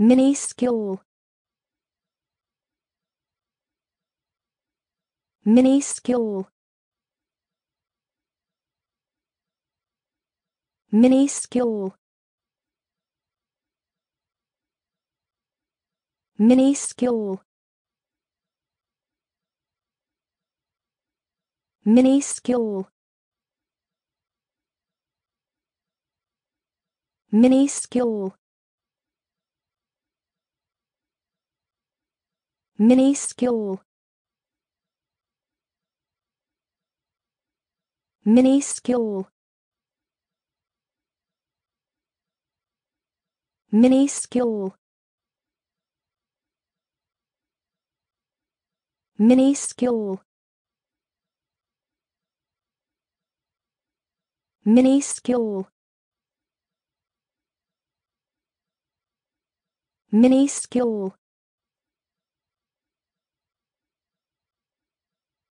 minuscule minuscule minuscule minuscule minuscule minuscule minuscule minuscule minuscule minuscule minuscule minuscule